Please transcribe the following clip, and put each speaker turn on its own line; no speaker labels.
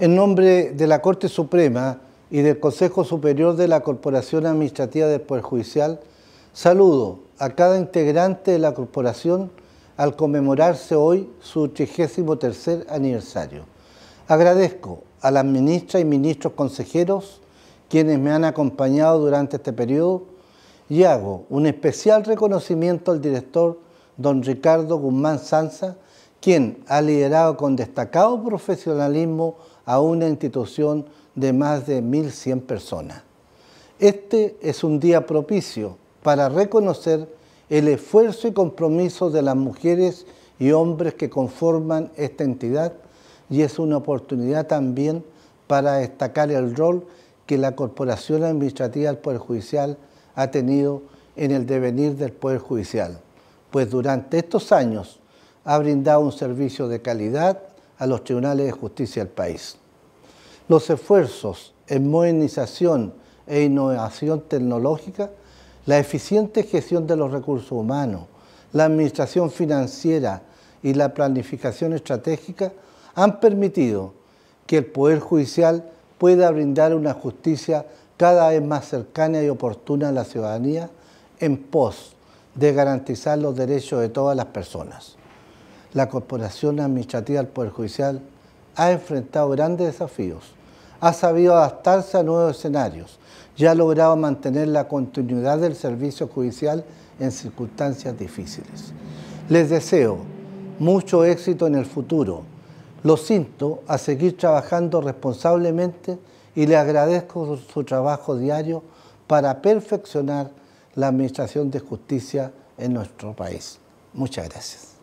En nombre de la Corte Suprema y del Consejo Superior de la Corporación Administrativa del Poder Judicial, saludo a cada integrante de la Corporación al conmemorarse hoy su 33 aniversario. Agradezco a las ministras y ministros consejeros quienes me han acompañado durante este periodo y hago un especial reconocimiento al director don Ricardo Guzmán Sanza, quien ha liderado con destacado profesionalismo a una institución de más de 1.100 personas. Este es un día propicio para reconocer el esfuerzo y compromiso de las mujeres y hombres que conforman esta entidad y es una oportunidad también para destacar el rol que la Corporación Administrativa del Poder Judicial ha tenido en el devenir del Poder Judicial, pues durante estos años ha brindado un servicio de calidad a los tribunales de justicia del país. Los esfuerzos en modernización e innovación tecnológica, la eficiente gestión de los recursos humanos, la administración financiera y la planificación estratégica han permitido que el Poder Judicial pueda brindar una justicia cada vez más cercana y oportuna a la ciudadanía en pos de garantizar los derechos de todas las personas la Corporación Administrativa del Poder Judicial ha enfrentado grandes desafíos, ha sabido adaptarse a nuevos escenarios y ha logrado mantener la continuidad del servicio judicial en circunstancias difíciles. Les deseo mucho éxito en el futuro. Lo siento a seguir trabajando responsablemente y le agradezco su trabajo diario para perfeccionar la administración de justicia en nuestro país. Muchas gracias.